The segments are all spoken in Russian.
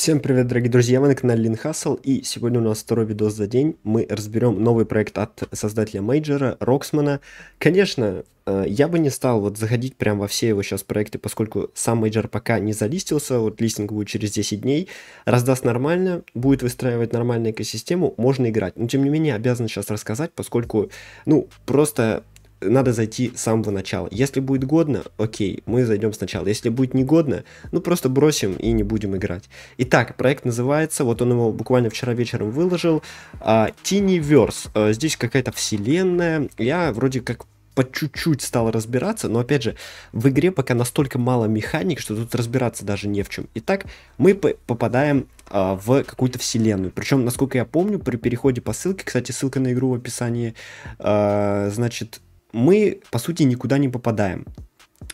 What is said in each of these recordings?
Всем привет, дорогие друзья, вы на канале Лин Хасл, и сегодня у нас второй видос за день. Мы разберем новый проект от создателя Мейджера, Роксмана. Конечно, э, я бы не стал вот заходить прям во все его сейчас проекты, поскольку сам мейджор пока не залистился, вот листинг будет через 10 дней, раздаст нормально, будет выстраивать нормальную экосистему, можно играть. Но тем не менее обязан сейчас рассказать, поскольку, ну, просто надо зайти с самого начала. Если будет годно, окей, мы зайдем сначала. Если будет негодно, ну просто бросим и не будем играть. Итак, проект называется, вот он его буквально вчера вечером выложил, а, Tiniverse. А, здесь какая-то вселенная. Я вроде как по чуть-чуть стал разбираться, но опять же, в игре пока настолько мало механик, что тут разбираться даже не в чем. Итак, мы по попадаем а, в какую-то вселенную. Причем, насколько я помню, при переходе по ссылке, кстати, ссылка на игру в описании, а, значит, мы, по сути, никуда не попадаем.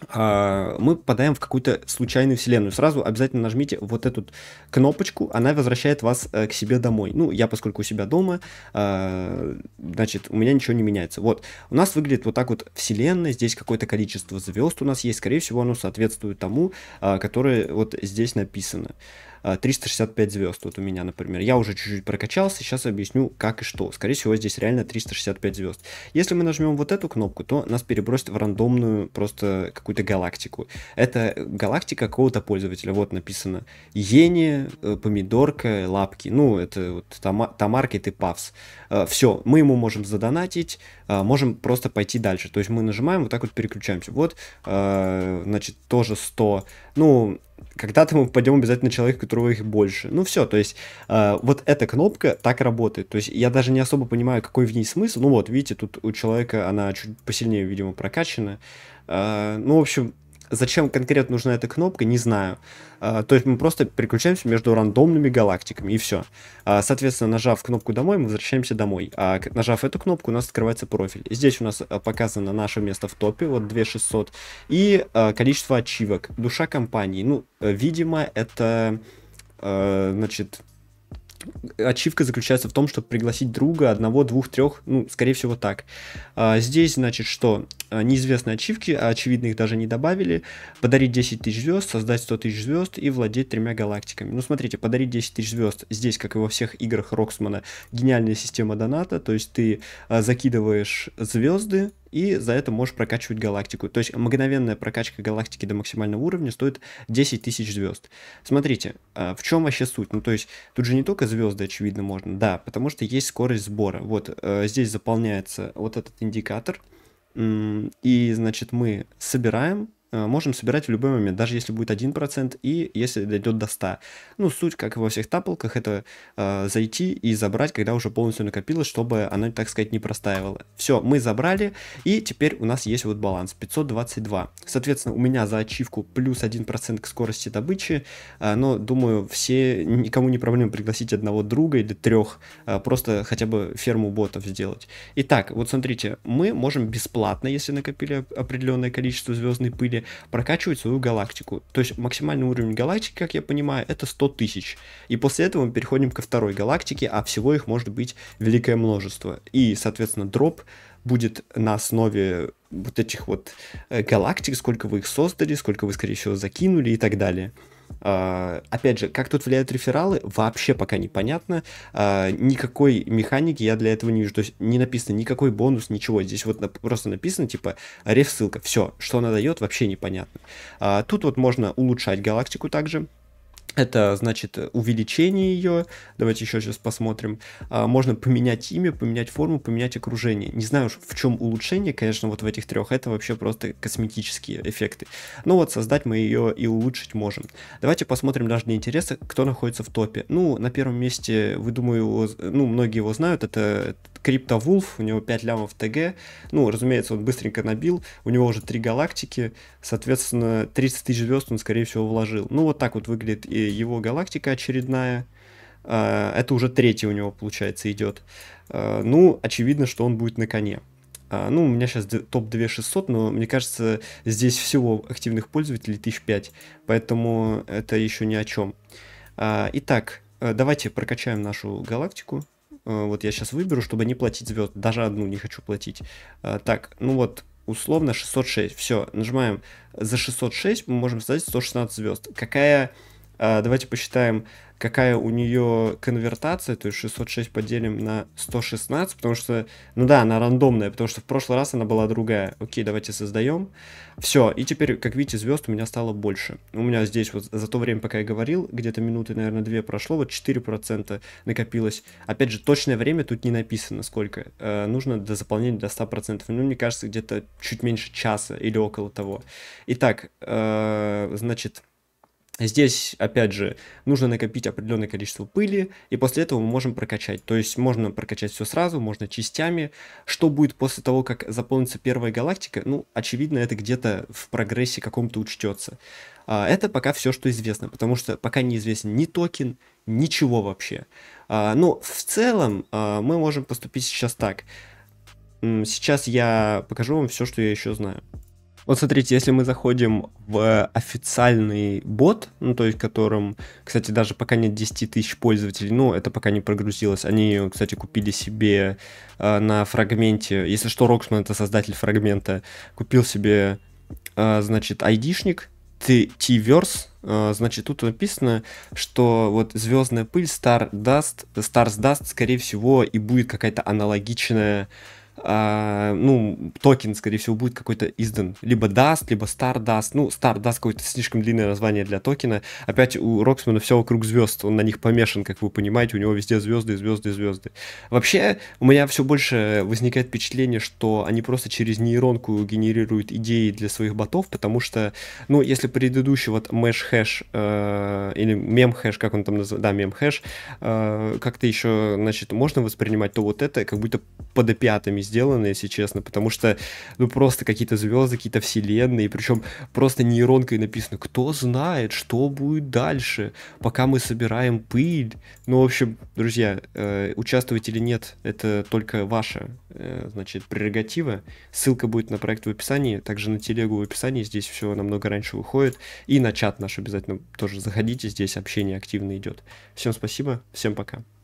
А, мы попадаем в какую-то случайную вселенную. Сразу обязательно нажмите вот эту кнопочку, она возвращает вас э, к себе домой. Ну, я, поскольку у себя дома, а, значит, у меня ничего не меняется. Вот, у нас выглядит вот так вот вселенная, здесь какое-то количество звезд у нас есть, скорее всего, оно соответствует тому, а, которое вот здесь написано. 365 а, звезд вот у меня, например. Я уже чуть-чуть прокачался, сейчас объясню как и что. Скорее всего здесь реально 365 звезд. Если мы нажмем вот эту кнопку, то нас перебросит в рандомную просто какую-то галактику. Это галактика какого-то пользователя. Вот написано Ени, э, помидорка, лапки. Ну, это вот там, Тамаркет и Павс. Э, Все, мы ему можем задонатить, э, можем просто пойти дальше. То есть мы нажимаем, вот так вот переключаемся. Вот, значит, тоже 100. Ну, когда-то мы пойдем обязательно человек, человека, которого их больше. Ну все, то есть э, вот эта кнопка так работает. То есть я даже не особо понимаю, какой в ней смысл. Ну вот, видите, тут у человека она чуть посильнее, видимо, прокачана. Э, ну, в общем, Зачем конкретно нужна эта кнопка, не знаю. А, то есть мы просто переключаемся между рандомными галактиками, и все. А, соответственно, нажав кнопку «Домой», мы возвращаемся домой. А нажав эту кнопку, у нас открывается профиль. Здесь у нас а, показано наше место в топе, вот 2600, и количество ачивок. Душа компании. Ну, э, видимо, это, э, значит, ачивка заключается в том, чтобы пригласить друга одного, двух, трех, ну, скорее всего, так. А, здесь, значит, что а, неизвестные ачивки, а очевидно их даже не добавили, подарить 10 тысяч звезд, создать 100 тысяч звезд и владеть тремя галактиками. Ну, смотрите, подарить 10 тысяч звезд, здесь, как и во всех играх Роксмана, гениальная система доната, то есть ты а, закидываешь звезды, и за это можешь прокачивать галактику. То есть мгновенная прокачка галактики до максимального уровня стоит 10 тысяч звезд. Смотрите, а, в чем вообще суть? Ну, то есть тут же не только звезды, очевидно, можно, да, потому что есть скорость сбора. Вот э, здесь заполняется вот этот индикатор, и, значит, мы собираем Э, можем собирать в любой момент, даже если будет 1% и если дойдет до 100. Ну, суть, как и во всех таплках, это э, зайти и забрать, когда уже полностью накопилось, чтобы она, так сказать, не простаивала. Все, мы забрали, и теперь у нас есть вот баланс 522. Соответственно, у меня за ачивку плюс 1% к скорости добычи, э, но, думаю, все, никому не проблема пригласить одного друга или трех, э, просто хотя бы ферму ботов сделать. Итак, вот смотрите, мы можем бесплатно, если накопили определенное количество звездной пыли, итоге прокачивать свою галактику. То есть максимальный уровень галактики, как я понимаю, это 100 тысяч. И после этого мы переходим ко второй галактике, а всего их может быть великое множество. И, соответственно, дроп будет на основе вот этих вот э, галактик, сколько вы их создали, сколько вы, скорее всего, закинули и так далее. А, опять же, как тут влияют рефералы, вообще пока непонятно. А, никакой механики я для этого не вижу. То есть не написано никакой бонус, ничего. Здесь вот просто написано, типа, реф ссылка. Все, что она дает, вообще непонятно. А, тут вот можно улучшать галактику также это значит э, увеличение ее. Давайте еще сейчас посмотрим. А, можно поменять имя, поменять форму, поменять окружение. Не знаю уж в чем улучшение, конечно, вот в этих трех. Это вообще просто косметические эффекты. Но ну вот создать мы ее и улучшить можем. Давайте посмотрим даже для интереса, кто находится в топе. Ну, на первом месте, вы думаю, его, ну, многие его знают. Это Криптовулф, у него 5 лямов ТГ. Ну, разумеется, он быстренько набил. У него уже 3 галактики. Соответственно, 30 тысяч звезд он, скорее всего, вложил. Ну, вот так вот выглядит и его галактика очередная. А, это уже третий у него, получается, идет. А, ну, очевидно, что он будет на коне. А, ну, у меня сейчас топ-2600, но мне кажется, здесь всего активных пользователей 1005, поэтому это еще ни о чем. Итак, э, давайте прокачаем нашу галактику. Э, вот я сейчас выберу, чтобы не платить звезд, даже одну не хочу платить. Э, так, ну вот, условно 606, все, нажимаем за 606, мы можем создать 116 звезд. Какая а, давайте посчитаем, какая у нее конвертация, то есть 606 поделим на 116, потому что, ну да, она рандомная, потому что в прошлый раз она была другая. Окей, давайте создаем. Все, и теперь, как видите, звезд у меня стало больше. У меня здесь вот за то время, пока я говорил, где-то минуты, наверное, 2 прошло, вот 4% накопилось. Опять же, точное время тут не написано, сколько. Э, нужно до заполнения до 100%, ну, мне кажется, где-то чуть меньше часа или около того. Итак, э, значит... Здесь, опять же, нужно накопить определенное количество пыли, и после этого мы можем прокачать. То есть можно прокачать все сразу, можно частями. Что будет после того, как заполнится первая галактика? Ну, очевидно, это где-то в прогрессе каком-то учтется. А, это пока все, что известно, потому что пока неизвестен ни токен, ничего вообще. А, но в целом а, мы можем поступить сейчас так. Сейчас я покажу вам все, что я еще знаю. Вот смотрите, если мы заходим в официальный бот, ну, то есть которым, кстати, даже пока нет 10 тысяч пользователей, ну, это пока не прогрузилось. Они, кстати, купили себе э, на фрагменте, если что, Роксман это создатель фрагмента, купил себе, э, значит, айдишник, T-Verse, э, значит, тут написано, что вот звездная пыль Star Dust, Stars Dust, скорее всего, и будет какая-то аналогичная а, ну, токен, скорее всего, будет какой-то издан. Либо Dust, либо Stardust. Ну, Stardust какое-то слишком длинное название для токена. Опять у Роксмана все вокруг звезд. Он на них помешан, как вы понимаете. У него везде звезды, звезды, звезды. Вообще, у меня все больше возникает впечатление, что они просто через нейронку генерируют идеи для своих ботов, потому что, ну, если предыдущий вот Mesh Hash э, или Mem Hash, как он там называется, да, Mem Hash, э, как-то еще, значит, можно воспринимать, то вот это как будто под опиатами сделано, если честно, потому что, ну, просто какие-то звезды, какие-то вселенные, причем просто нейронкой написано, кто знает, что будет дальше, пока мы собираем пыль. Ну, в общем, друзья, э, участвовать или нет, это только ваша, э, значит, прерогатива. Ссылка будет на проект в описании, также на телегу в описании, здесь все намного раньше выходит, и на чат наш обязательно тоже заходите, здесь общение активно идет. Всем спасибо, всем пока.